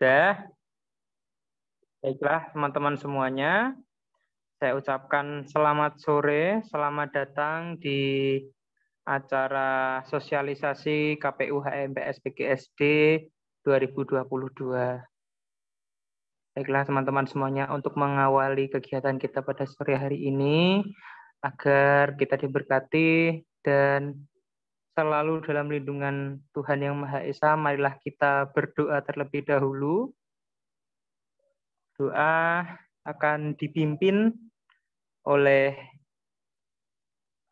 Sudah. Baiklah, teman-teman semuanya. Saya ucapkan selamat sore, selamat datang di acara sosialisasi KPU HMPS PGSD 2022. Baiklah teman-teman semuanya untuk mengawali kegiatan kita pada sore hari ini agar kita diberkati dan selalu dalam lindungan Tuhan Yang Maha Esa, marilah kita berdoa terlebih dahulu. Doa akan dipimpin oleh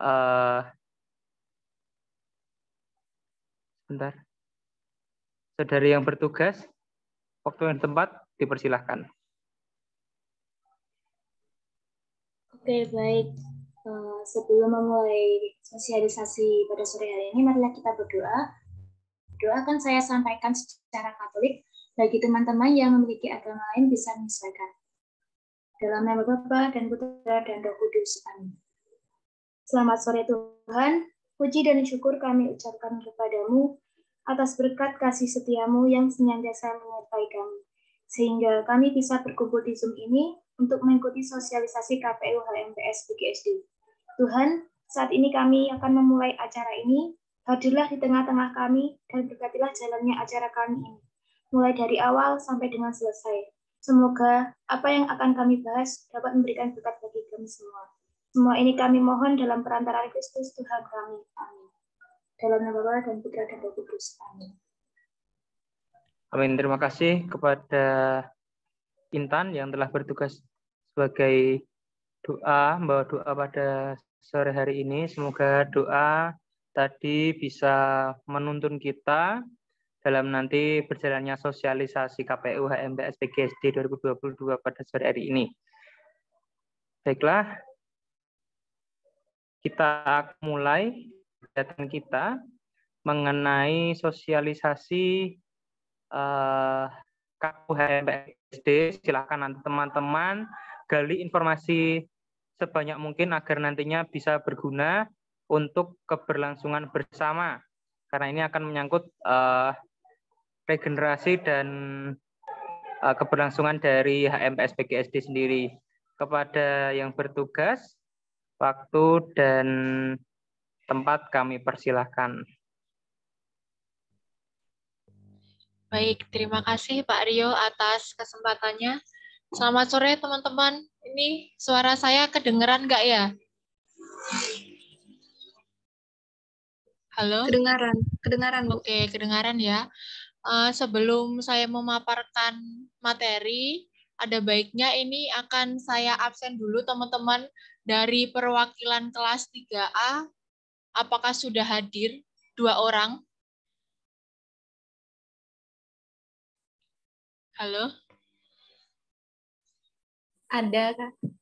uh, sebentar. Saudari yang bertugas, waktu dan tempat dipersilahkan. Oke, baik. Eh, sebelum memulai sosialisasi pada sore hari ini, marilah kita berdoa. Doa akan saya sampaikan secara Katolik bagi teman-teman yang memiliki agama lain bisa menyesuaikan. Dalam nama Bapa dan Putra dan Roh Kudus. Amin. Selamat sore Tuhan, puji dan syukur kami ucapkan kepadamu atas berkat kasih setiamu yang senantiasa menyertai kami, sehingga kami bisa berkumpul di Zoom ini untuk mengikuti sosialisasi KPU HMPS BGSD. Tuhan, saat ini kami akan memulai acara ini. Hadirlah di tengah-tengah kami dan berkatilah jalannya acara kami ini, mulai dari awal sampai dengan selesai. Semoga apa yang akan kami bahas dapat memberikan berkat bagi kami semua. Semua ini kami mohon dalam perantaraan Kristus Tuhan kami. Amin. Dalam nama Bapa dan Putra dan Roh Kudus. Amin. Amin. Terima kasih kepada Intan yang telah bertugas sebagai doa, membawa doa pada sore hari ini. Semoga doa tadi bisa menuntun kita dalam nanti berjalannya sosialisasi KPU HMPS PGSD 2022 pada sore hari ini. Baiklah, kita mulai kegiatan kita mengenai sosialisasi eh, KPU HMPS PGSD. Silakan nanti teman-teman gali informasi sebanyak mungkin agar nantinya bisa berguna untuk keberlangsungan bersama karena ini akan menyangkut uh, regenerasi dan uh, keberlangsungan dari HMS PGSD sendiri kepada yang bertugas waktu dan tempat kami persilahkan. Baik, terima kasih Pak Rio atas kesempatannya. Selamat sore teman-teman. Ini suara saya kedengeran nggak ya? Halo? Kedengaran, kedengaran. Bu. Oke, kedengaran ya. Eh, sebelum saya memaparkan materi, ada baiknya ini akan saya absen dulu teman-teman dari perwakilan kelas 3A. Apakah sudah hadir dua orang? Halo? Ada, Kak. Oke.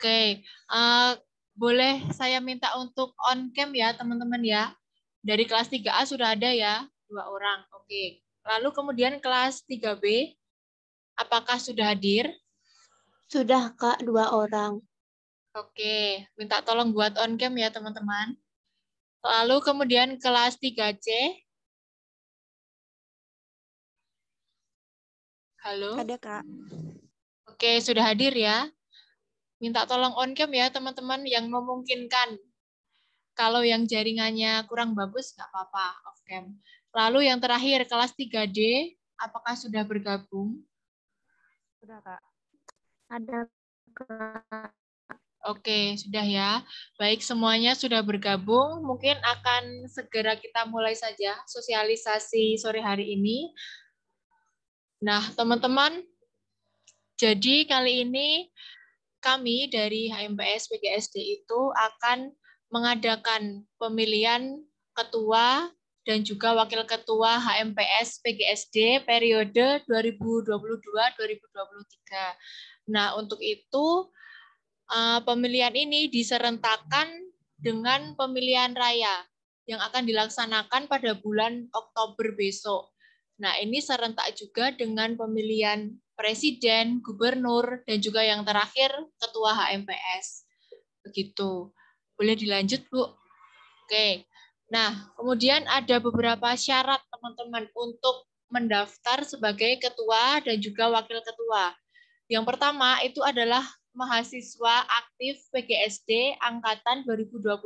Okay. Uh, eh, boleh saya minta untuk on cam ya, teman-teman ya. Dari kelas 3A sudah ada ya, dua orang. Oke. Okay. Lalu kemudian kelas 3B, apakah sudah hadir? Sudah, Kak, dua orang. Oke, okay. minta tolong buat on cam ya, teman-teman. Lalu kemudian kelas 3C. Halo? Ada, Kak. Oke, sudah hadir ya. Minta tolong on cam ya teman-teman yang memungkinkan. Kalau yang jaringannya kurang bagus, nggak apa-apa off cam. Lalu yang terakhir, kelas 3D, apakah sudah bergabung? Sudah, Kak. Ada, Oke, sudah ya. Baik, semuanya sudah bergabung. Mungkin akan segera kita mulai saja sosialisasi sore hari ini. Nah, teman-teman, jadi kali ini kami dari HMPS PGSD itu akan mengadakan pemilihan ketua dan juga wakil ketua HMPS PGSD periode 2022-2023. Nah, untuk itu eh, pemilihan ini diserentakkan dengan pemilihan raya yang akan dilaksanakan pada bulan Oktober besok. Nah, ini serentak juga dengan pemilihan presiden, gubernur, dan juga yang terakhir ketua HMPS. Begitu. Boleh dilanjut, Bu? Oke. Nah, kemudian ada beberapa syarat teman-teman untuk mendaftar sebagai ketua dan juga wakil ketua. Yang pertama itu adalah mahasiswa aktif PGSD angkatan 2021.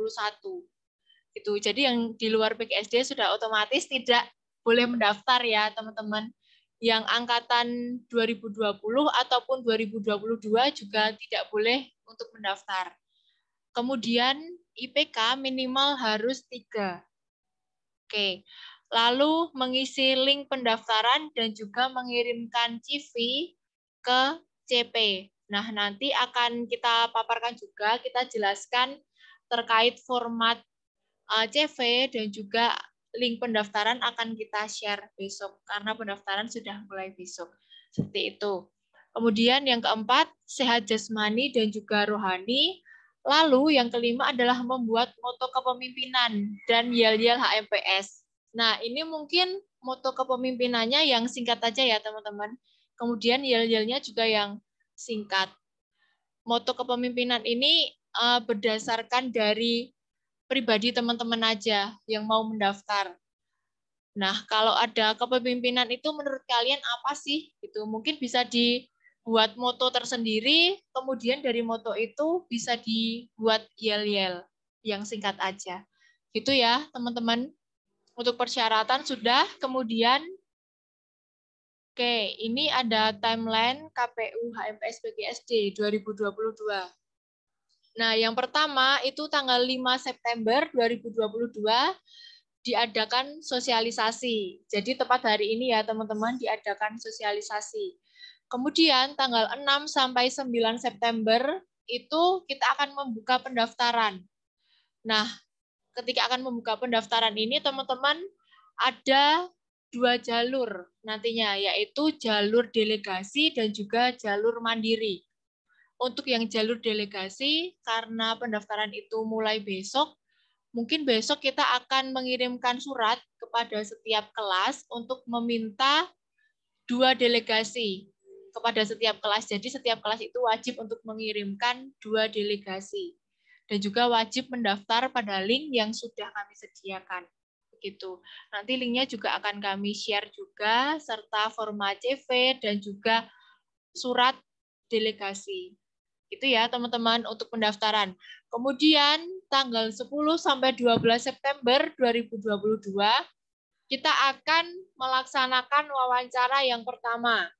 Gitu. Jadi yang di luar PGSD sudah otomatis tidak boleh mendaftar ya, teman-teman yang angkatan 2020 ataupun 2022 juga tidak boleh untuk mendaftar. Kemudian IPK minimal harus tiga. Oke. Lalu mengisi link pendaftaran dan juga mengirimkan CV ke CP. Nah, nanti akan kita paparkan juga, kita jelaskan terkait format eh, CV dan juga link pendaftaran akan kita share besok karena pendaftaran sudah mulai besok. Seperti itu. Kemudian yang keempat, sehat jasmani dan juga rohani. Lalu yang kelima adalah membuat moto kepemimpinan dan yel-yel HMPS. Nah, ini mungkin moto kepemimpinannya yang singkat aja ya, teman-teman. Kemudian yel-yelnya juga yang singkat. Moto kepemimpinan ini eh, berdasarkan dari pribadi teman-teman aja yang mau mendaftar. Nah, kalau ada kepemimpinan itu menurut kalian apa sih? Itu Mungkin bisa dibuat moto tersendiri, kemudian dari moto itu bisa dibuat yel-yel yang singkat aja. Gitu ya, teman-teman. Untuk persyaratan sudah, kemudian Oke, ini ada timeline KPU HMPS PGSD 2022. Nah, yang pertama itu tanggal 5 September 2022 diadakan sosialisasi. Jadi tepat hari ini ya teman-teman diadakan sosialisasi. Kemudian tanggal 6 sampai 9 September itu kita akan membuka pendaftaran. Nah, ketika akan membuka pendaftaran ini teman-teman ada dua jalur nantinya yaitu jalur delegasi dan juga jalur mandiri. Untuk yang jalur delegasi, karena pendaftaran itu mulai besok, mungkin besok kita akan mengirimkan surat kepada setiap kelas untuk meminta dua delegasi kepada setiap kelas. Jadi setiap kelas itu wajib untuk mengirimkan dua delegasi dan juga wajib mendaftar pada link yang sudah kami sediakan Begitu. Nanti linknya juga akan kami share juga, serta format CV dan juga surat delegasi. Itu ya teman-teman untuk pendaftaran. Kemudian tanggal 10 sampai 12 September 2022 kita akan melaksanakan wawancara yang pertama.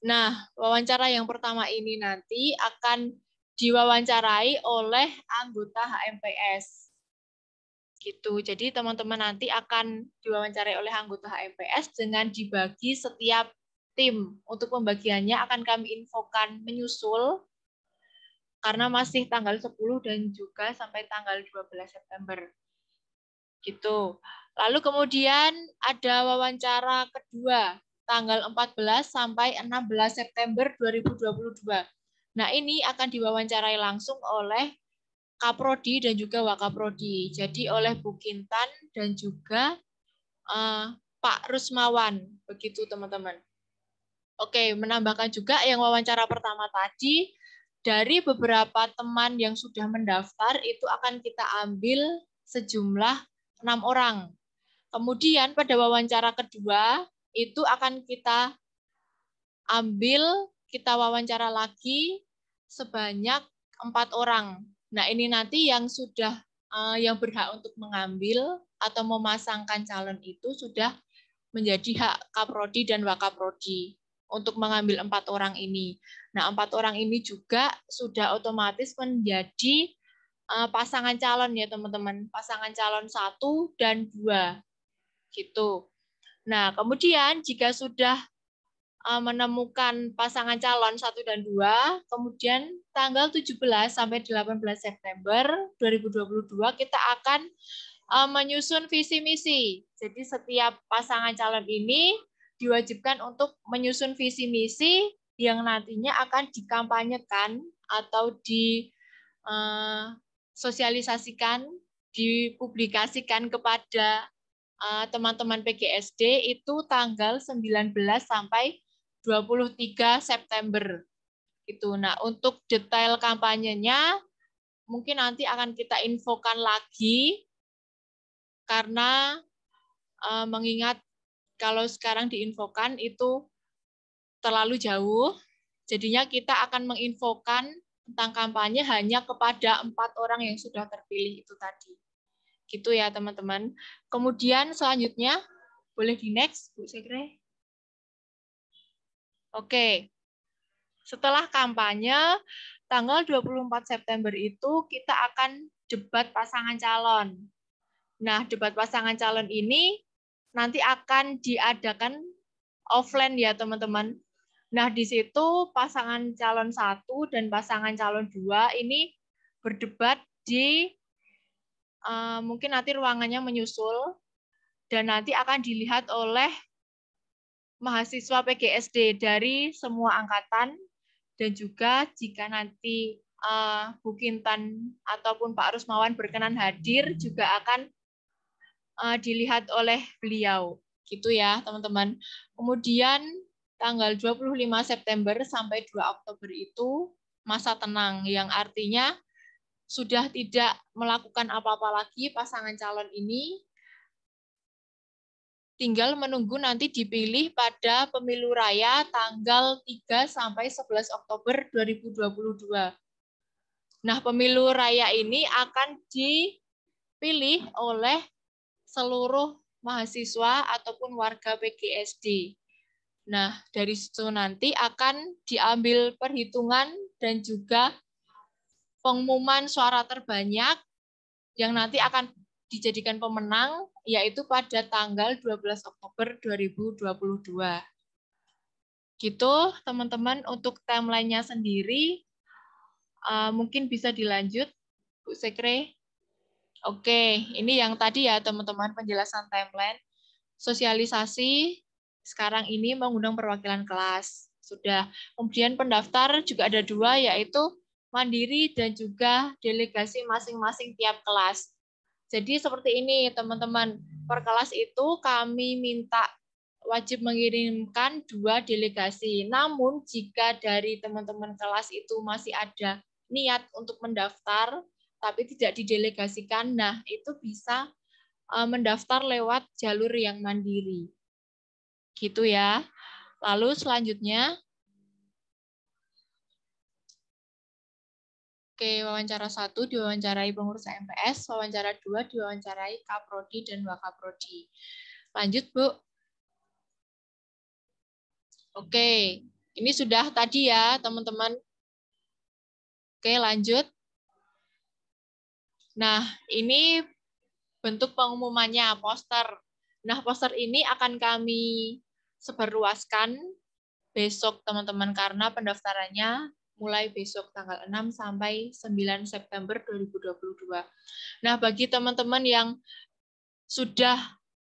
Nah, wawancara yang pertama ini nanti akan diwawancarai oleh anggota HMPS gitu. Jadi teman-teman nanti akan diwawancarai oleh anggota HMPS dengan dibagi setiap tim untuk pembagiannya akan kami infokan menyusul karena masih tanggal 10 dan juga sampai tanggal 12 September. Gitu. Lalu kemudian ada wawancara kedua tanggal 14 sampai 16 September 2022. Nah, ini akan diwawancarai langsung oleh Kaprodi dan juga Wakaprodi. Jadi oleh Bu Kintan dan juga uh, Pak Rusmawan. Begitu, teman-teman. Oke, menambahkan juga yang wawancara pertama tadi, dari beberapa teman yang sudah mendaftar, itu akan kita ambil sejumlah enam orang. Kemudian pada wawancara kedua, itu akan kita ambil, kita wawancara lagi sebanyak empat orang. Nah, ini nanti yang sudah eh, yang berhak untuk mengambil atau memasangkan calon itu sudah menjadi hak kaprodi dan wakaprodi untuk mengambil empat orang ini. Nah, empat orang ini juga sudah otomatis menjadi eh, pasangan calon ya teman-teman, pasangan calon satu dan dua, gitu. Nah, kemudian jika sudah eh, menemukan pasangan calon satu dan dua, kemudian tanggal 17 sampai 18 September 2022 kita akan eh, menyusun visi misi. Jadi setiap pasangan calon ini diwajibkan untuk menyusun visi misi yang nantinya akan dikampanyekan atau disosialisasikan, eh, dipublikasikan kepada eh, teman-teman PGSD itu tanggal 19 sampai 23 September. Gitu. Nah, untuk detail kampanyenya mungkin nanti akan kita infokan lagi karena eh, mengingat kalau sekarang diinfokan itu terlalu jauh, jadinya kita akan menginfokan tentang kampanye hanya kepada empat orang yang sudah terpilih itu tadi. Gitu ya teman-teman. Kemudian selanjutnya, boleh di next Bu Sekre? Ya. Oke, setelah kampanye, tanggal 24 September itu kita akan debat pasangan calon. Nah, debat pasangan calon ini nanti akan diadakan offline ya teman-teman. Nah, di situ pasangan calon satu dan pasangan calon dua ini berdebat di uh, mungkin nanti ruangannya menyusul dan nanti akan dilihat oleh mahasiswa PGSD dari semua angkatan dan juga jika nanti uh, Bu Kintan ataupun Pak Rusmawan berkenan hadir juga akan uh, dilihat oleh beliau. Gitu ya, teman-teman. Kemudian tanggal 25 September sampai 2 Oktober itu masa tenang yang artinya sudah tidak melakukan apa-apa lagi pasangan calon ini tinggal menunggu nanti dipilih pada pemilu raya tanggal 3 sampai 11 Oktober 2022. Nah, pemilu raya ini akan dipilih oleh seluruh mahasiswa ataupun warga PGSD. Nah, dari situ nanti akan diambil perhitungan dan juga pengumuman suara terbanyak yang nanti akan dijadikan pemenang yaitu pada tanggal 12 Oktober 2022. Gitu, teman-teman, untuk timelinenya sendiri eh, mungkin bisa dilanjut, Bu Sekre. Oke, ini yang tadi ya teman-teman penjelasan timeline. Sosialisasi sekarang ini mengundang perwakilan kelas. Sudah. Kemudian pendaftar juga ada dua, yaitu mandiri dan juga delegasi masing-masing tiap kelas. Jadi seperti ini teman-teman, per kelas itu kami minta wajib mengirimkan dua delegasi. Namun jika dari teman-teman kelas itu masih ada niat untuk mendaftar, tapi tidak didelegasikan. Nah, itu bisa eh, mendaftar lewat jalur yang mandiri. Gitu ya. Lalu selanjutnya Oke, wawancara satu diwawancarai pengurus MPS, wawancara dua diwawancarai Kaprodi dan Wakaprodi. Lanjut, Bu. Oke, ini sudah tadi ya, teman-teman. Oke, lanjut. Nah, ini bentuk pengumumannya poster. Nah, poster ini akan kami seberluaskan besok teman-teman karena pendaftarannya mulai besok tanggal 6 sampai 9 September 2022. Nah, bagi teman-teman yang sudah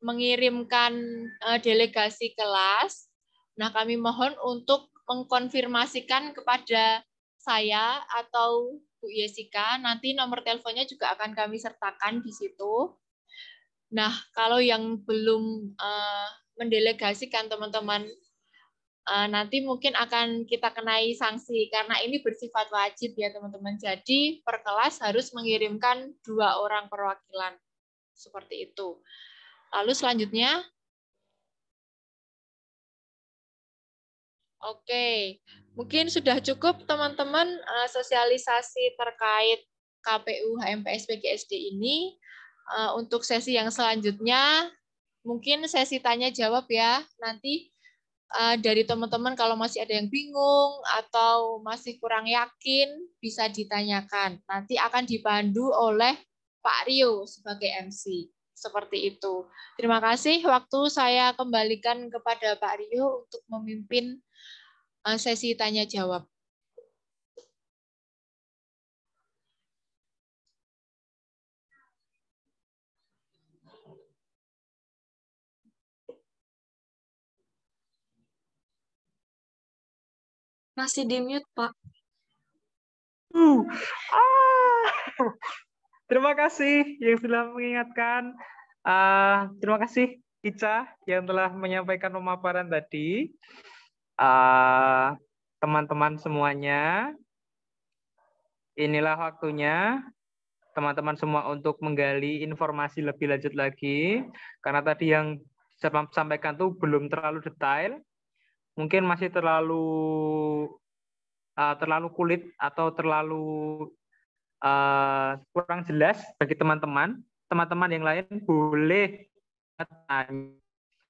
mengirimkan eh, delegasi kelas, nah kami mohon untuk mengkonfirmasikan kepada saya atau Bu Yesika. Iya nanti nomor teleponnya juga akan kami sertakan di situ. Nah, kalau yang belum uh, mendelegasikan teman-teman, uh, nanti mungkin akan kita kenai sanksi karena ini bersifat wajib ya teman-teman. Jadi per kelas harus mengirimkan dua orang perwakilan seperti itu. Lalu selanjutnya, oke. Mungkin sudah cukup teman-teman eh, sosialisasi terkait KPU HMPS PGSD ini. Eh, untuk sesi yang selanjutnya, mungkin sesi tanya jawab ya. Nanti eh, dari teman-teman kalau masih ada yang bingung atau masih kurang yakin bisa ditanyakan. Nanti akan dipandu oleh Pak Rio sebagai MC. Seperti itu. Terima kasih. Waktu saya kembalikan kepada Pak Rio untuk memimpin Eh, sesi tanya jawab. Masih di mute, Pak. Uh, ah. Terima kasih yang sudah mengingatkan. Uh, terima kasih Ica yang telah menyampaikan pemaparan tadi. Eh, teman-teman uh, semuanya, inilah waktunya teman-teman semua untuk menggali informasi lebih lanjut lagi. Karena tadi yang saya sampaikan tuh belum terlalu detail, mungkin masih terlalu uh, terlalu kulit atau terlalu uh, kurang jelas bagi teman-teman. Teman-teman yang lain boleh tanya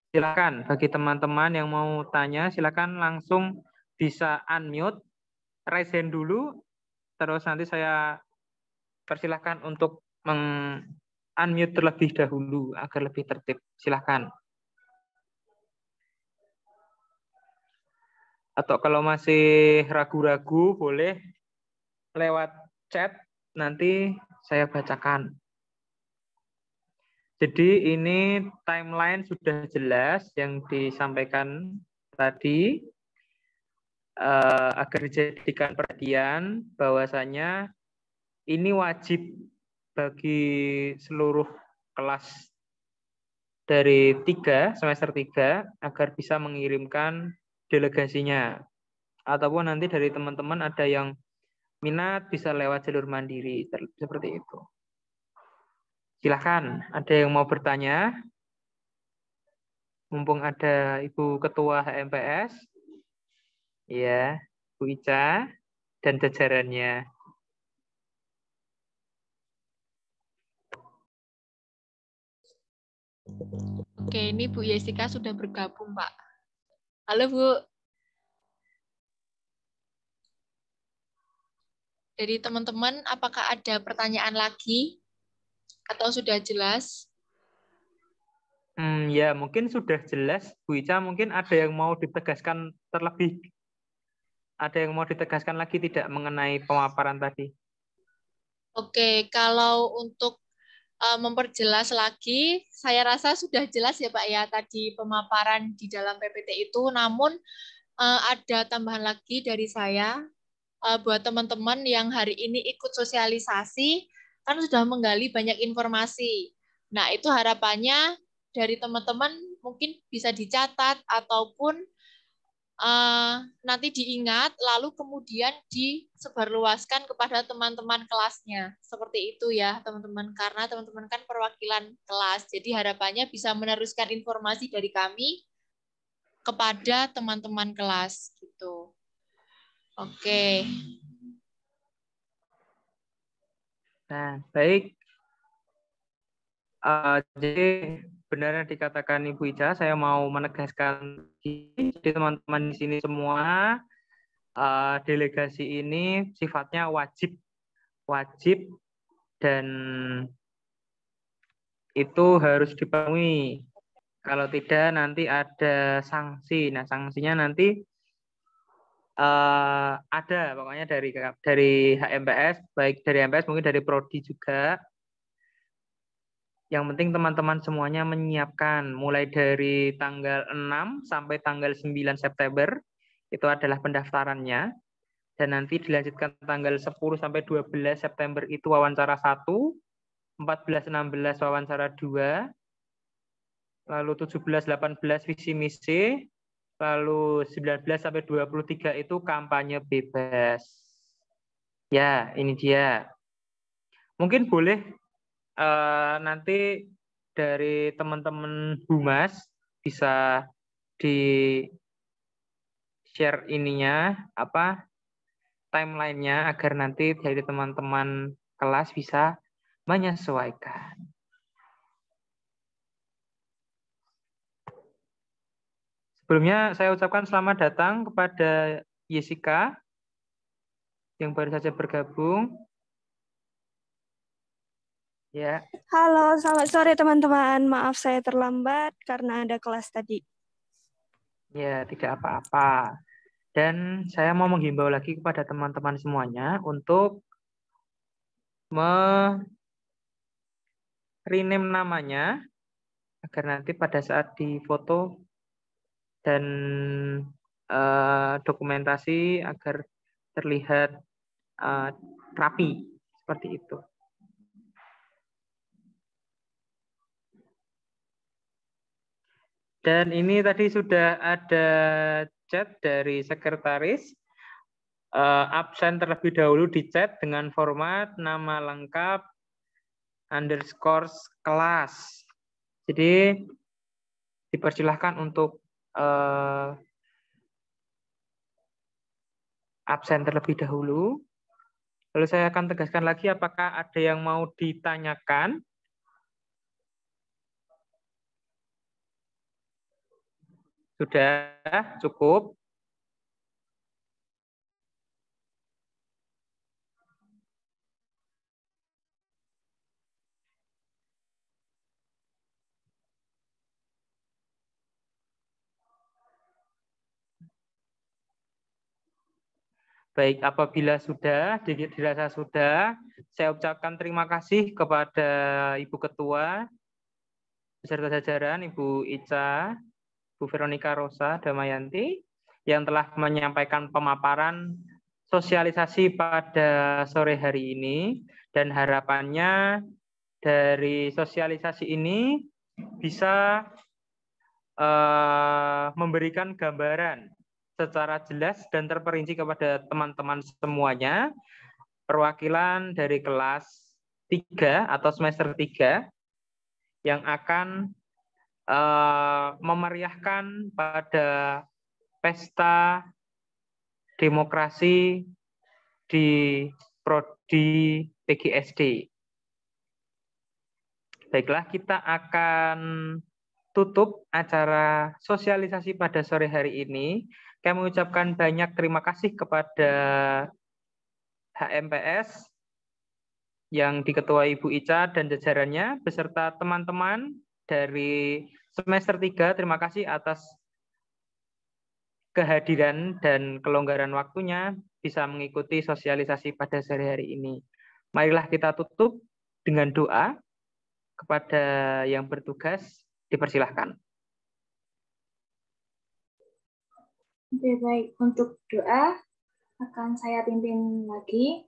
Silakan bagi teman-teman yang mau tanya, silakan langsung bisa unmute, raise hand dulu, terus nanti saya persilahkan untuk meng unmute terlebih dahulu agar lebih tertib. Silakan. Atau kalau masih ragu-ragu boleh lewat chat nanti saya bacakan. Jadi ini timeline sudah jelas yang disampaikan tadi uh, agar dijadikan perhatian bahwasanya ini wajib bagi seluruh kelas dari tiga semester tiga agar bisa mengirimkan delegasinya ataupun nanti dari teman-teman ada yang minat bisa lewat jalur mandiri seperti itu. Silahkan, ada yang mau bertanya? Mumpung ada Ibu Ketua HMPS, ya, Bu Ica, dan jajarannya. Oke, ini Bu Yesika sudah bergabung, Pak. Halo, Bu. Dari teman-teman, apakah ada pertanyaan lagi? atau sudah jelas? Hmm, ya mungkin sudah jelas Bu Ica mungkin ada yang mau ditegaskan terlebih ada yang mau ditegaskan lagi tidak mengenai pemaparan tadi? Oke, kalau untuk eh, memperjelas lagi, saya rasa sudah jelas ya Pak ya tadi pemaparan di dalam PPT itu, namun eh, ada tambahan lagi dari saya eh, buat teman-teman yang hari ini ikut sosialisasi kan sudah menggali banyak informasi. Nah, itu harapannya dari teman-teman mungkin bisa dicatat ataupun uh, nanti diingat lalu kemudian disebarluaskan kepada teman-teman kelasnya. Seperti itu ya, teman-teman. Karena teman-teman kan perwakilan kelas. Jadi harapannya bisa meneruskan informasi dari kami kepada teman-teman kelas gitu. Oke. Okay. Hmm. Nah, baik. Uh, jadi benar yang dikatakan Ibu Ica saya mau menegaskan jadi teman-teman di sini semua uh, delegasi ini sifatnya wajib, wajib dan itu harus dipenuhi. Kalau tidak nanti ada sanksi. Nah, sanksinya nanti uh, ada pokoknya dari dari HMPS baik dari MPS mungkin dari prodi juga yang penting teman-teman semuanya menyiapkan mulai dari tanggal 6 sampai tanggal 9 September itu adalah pendaftarannya dan nanti dilanjutkan tanggal 10 sampai 12 September itu wawancara 1, 14 16 wawancara 2, lalu 17 18 visi misi, lalu 19 sampai 23 itu kampanye bebas. Ya, ini dia. Mungkin boleh uh, nanti dari teman-teman Humas bisa di share ininya apa timelinenya agar nanti dari teman-teman kelas bisa menyesuaikan. Sebelumnya saya ucapkan selamat datang kepada Yesika yang baru saja bergabung. Ya. Halo, selamat sore teman-teman. Maaf saya terlambat karena ada kelas tadi. Ya, tidak apa-apa. Dan saya mau menghimbau lagi kepada teman-teman semuanya untuk me rename namanya agar nanti pada saat di foto dan uh, dokumentasi agar terlihat uh, rapi seperti itu. Dan ini tadi sudah ada chat dari sekretaris. Uh, absen terlebih dahulu di chat dengan format nama lengkap underscore kelas. Jadi dipersilahkan untuk uh, absen terlebih dahulu. Lalu saya akan tegaskan lagi apakah ada yang mau ditanyakan. Sudah cukup. Baik, apabila sudah, dirasa sudah, saya ucapkan terima kasih kepada Ibu Ketua, beserta jajaran Ibu Ica, Bu Veronica Rosa Damayanti, yang telah menyampaikan pemaparan sosialisasi pada sore hari ini. Dan harapannya dari sosialisasi ini bisa uh, memberikan gambaran secara jelas dan terperinci kepada teman-teman semuanya. Perwakilan dari kelas 3 atau semester 3 yang akan uh, memeriahkan pada pesta demokrasi di prodi PGSD. Baiklah, kita akan tutup acara sosialisasi pada sore hari ini. Kami mengucapkan banyak terima kasih kepada HMPS yang diketuai Ibu Ica dan jajarannya, beserta teman-teman dari semester 3. Terima kasih atas kehadiran dan kelonggaran waktunya bisa mengikuti sosialisasi pada sehari-hari ini. Marilah kita tutup dengan doa kepada yang bertugas. Dipersilahkan. Oke, baik. Untuk doa akan saya pimpin lagi.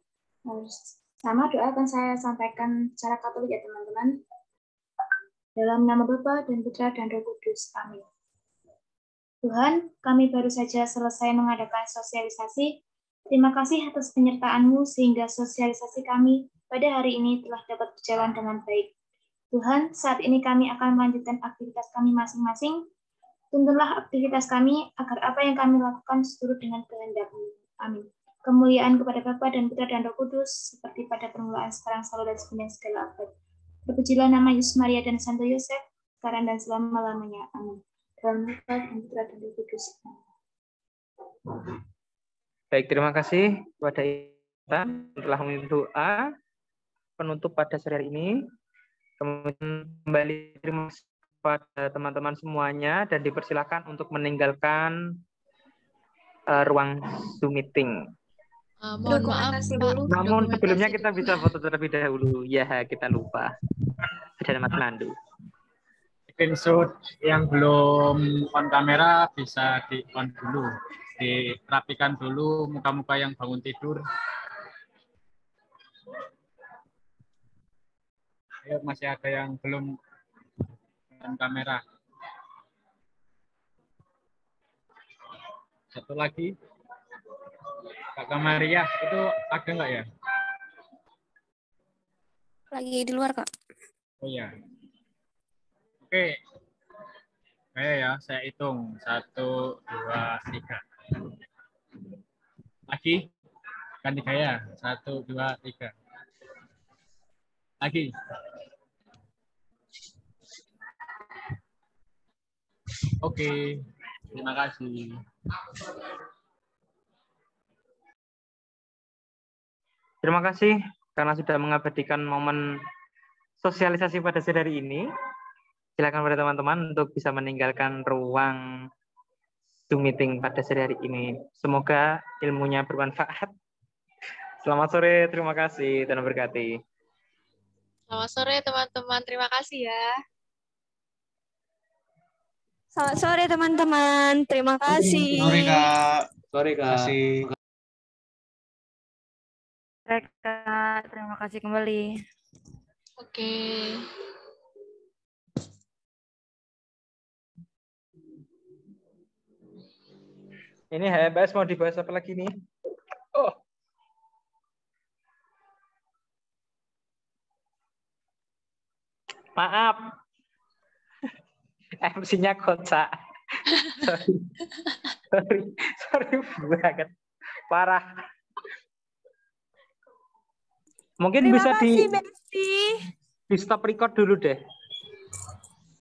Sama doa akan saya sampaikan secara katolik ya teman-teman. Dalam nama Bapa dan Putra dan Roh Kudus. Amin. Tuhan, kami baru saja selesai mengadakan sosialisasi. Terima kasih atas penyertaan-Mu sehingga sosialisasi kami pada hari ini telah dapat berjalan dengan baik. Tuhan, saat ini kami akan melanjutkan aktivitas kami masing-masing Tuntunlah aktivitas kami agar apa yang kami lakukan seturut dengan kehendakmu. Amin. Kemuliaan kepada Bapa dan Putra dan Roh Kudus, seperti pada permulaan sekarang selalu dan sepanjang segala abad. Terpujilah nama Yesus Maria dan Santo Yosef, sekarang dan selama-lamanya. Amin. Dalam nama dan Putra dan Roh Kudus. Amin. Baik, terima kasih kepada kita telah memimpin doa penutup pada sore hari ini. Kemudian kembali terima kasih pada teman-teman semuanya dan dipersilakan untuk meninggalkan uh, ruang Zoom meeting. Ah, mohon maaf, dulu. Namun sebelumnya kita bisa foto terlebih dahulu. Ya, kita lupa. Ada Mas Nandu. Screenshot yang belum on kamera bisa di on dulu. Dirapikan dulu muka-muka yang bangun tidur. Ayo, masih ada yang belum dan kamera. Satu lagi, Kakak Maria, itu ada nggak ya? Lagi di luar, Kak. Oh iya. Oke. Kayak ya, saya hitung. Satu, dua, tiga. Lagi. Kan tiga ya. Satu, dua, tiga. Lagi. Oke, okay. terima kasih. Terima kasih karena sudah mengabadikan momen sosialisasi pada siang hari ini. Silakan pada teman-teman untuk bisa meninggalkan ruang Zoom meeting pada sore hari ini. Semoga ilmunya bermanfaat. Selamat sore, terima kasih, dan berkati. Selamat sore teman-teman, terima kasih ya. Selamat sore teman-teman. Terima kasih. Sorry kak. Sore kak. Terima kasih. Kak. Terima kasih kembali. Oke. Okay. Ini HMS mau dibahas apa lagi nih? Oh. Maaf, MC-nya kocak. sorry. sorry, sorry banget. Parah. Mungkin Terima bisa kasih, di Besti. di stop record dulu deh.